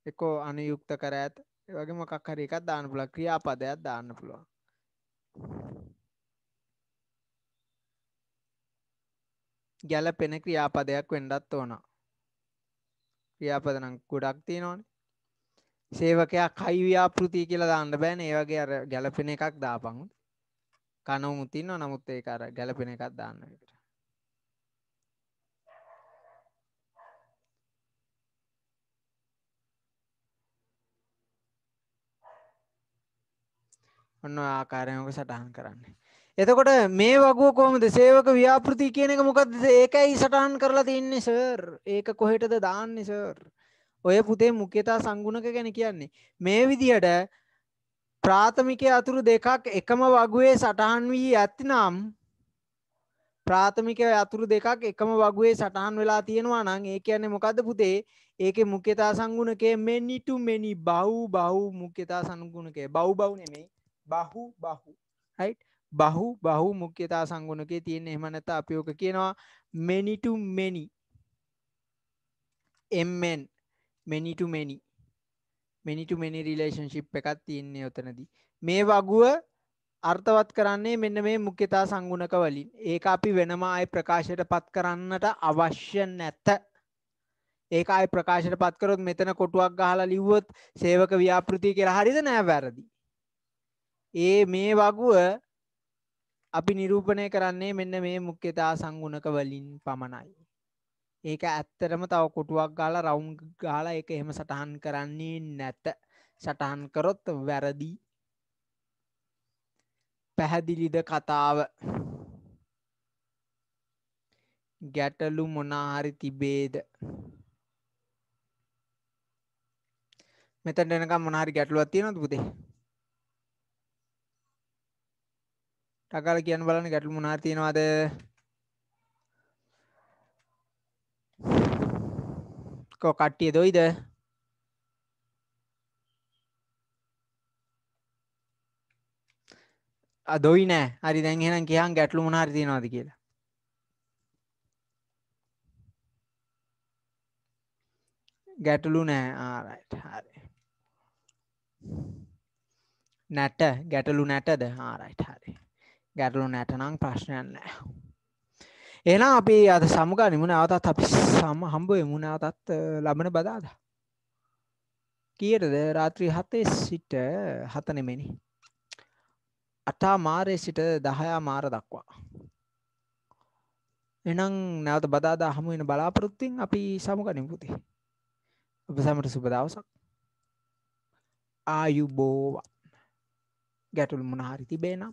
S1: එකෝ අනුයුක්ත කර ඇත වගේ මොකක් හරි එකක් දාන්න පුළ ක්‍රියාපදයක් දාන්න පුළුවන් ගැලපෙන ක්‍රියාපදයක් වෙන්ඩත් ඕන ක්‍රියාපදනම් ගොඩක් තියෙනවාන සේවකයා කයිව්‍යාපෘතිය කියලා දාන්න බෑන ඒවගේ අර ගැලපෙන එකක් දාපං කනවමුතින්න නමුත් ඒ අර ගැලපෙන එකක් දාන්න එකට ඔන්න ආකාරයමක සටහන් කරන්නේ එතකොට මේ වගුව කොහොමද සේවක ව්‍යාපෘති කියන එක මොකක්ද ඒකයි සටහන් කරලා තියන්නේ සර් ඒක කොහෙටද දාන්නේ සර් ඔය පුතේ මුඛ්‍යතා සංගුණක ගැන කියන්නේ මේ විදිහට ප්‍රාථමික අතුරු දෙකක් එකම වගුවේ සටහන් වී ඇතිනම් ප්‍රාථමික අතුරු දෙකක් එකම වගුවේ සටහන් වෙලා තියෙනවා නම් ඒ කියන්නේ මොකද්ද පුතේ ඒකේ මුඛ්‍යතා සංගුණකයේ many to many බහු බහු මුඛ්‍යතා සංගුණකයේ බහු බහු නෙමෙයි බහු බහු right බහු බහු මුක්්‍යතා සංගුණකේ තියෙන එහමනත අපයෝක කියනවා මෙනිටු මෙනි එමෙන් මෙනිටු මෙනි මෙනිටු මෙනි රිලේෂන්ශිප් එකත් තියන්නේ ඔතනදී මේ වගුව අර්ථවත් කරන්නේ මෙන්න මේ මුක්්‍යතා සංගුණක වලින් ඒක අපි වෙනම අය ප්‍රකාශයට පත් කරන්නට අවශ්‍ය නැත්ත ඒක අයි ප්‍රකාශයට පත්කරොත් මෙතන කොටුවක් ගහලා ලිව්වොත් සේවක ව්‍යාපෘති කියලා හරිද නෑ වැරදි ඒ මේ වගුව අපි නිරූපණය කරන්නේ මෙන්න මේ මුක්්‍යතා සංගුණක වලින් පමණයි. ඒක ඇත්තරම තව කොටුවක් ගාල රවුම් ගාල එක එහෙම සටහන් කරන්නේ නැත සටහන් කරොත් වැරදි පැහැදිලිද කතාව ගැටලු මොනාහරි තිබේද මෙතැටනක මොනාරි ගැටලුවත් තියෙනතු පුදේ ටකාල කියන්න බලන්න ගැටලු මොනා තියෙනවාද කෝ කට්ටිය දොයිද අදොයි නෑ හරි දැන් එහෙනම් කියහන් ගැටලු මොනා හරි තියෙනවද කියලා ගැටලු නෑ ආරයිට් හරි නැට ගැටලු නැටද ආරයිට් හරි ගැටලු නැටනං ප්‍රශ්නයන්න. එනම් අපි අද සමුග නිමුණාවතත් අපි සම හම්බ එමුණාවතත් ලබන බදාද. කියටද රාත්‍රී හතේ සිට හතනෙමෙනි. අටා මාරය සිට දහයා මාර දක්වා. එනම් නැවත බදාදා හමුවෙන බලාපොරොත්තින් අපි සමුග නිපුති. ඔබ සමට සුපදවසක් ආයුබෝවා ගැටුල් මොනහරි තිබේ නම්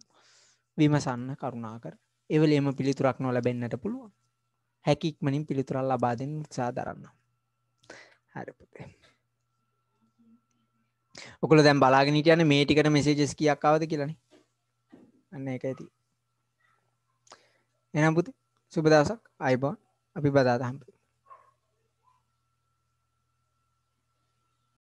S1: විමසන්න කරුණාකර එවලේම පිළිතුරක් නො ලැබෙන්න්නට පුළුවන් හැකික්මනින් පිළිතුරල් ලබාදෙන් උත්සා දරන්න හරපුතේ ඔකුල දැම් බලාගෙනට යන මේ ටිකට මෙසේජස් කියක් අවද කියලන අන්න එක ඇති එනම් පුති සුබදසක් අයිබෝන් අපි බදාදහම්පේ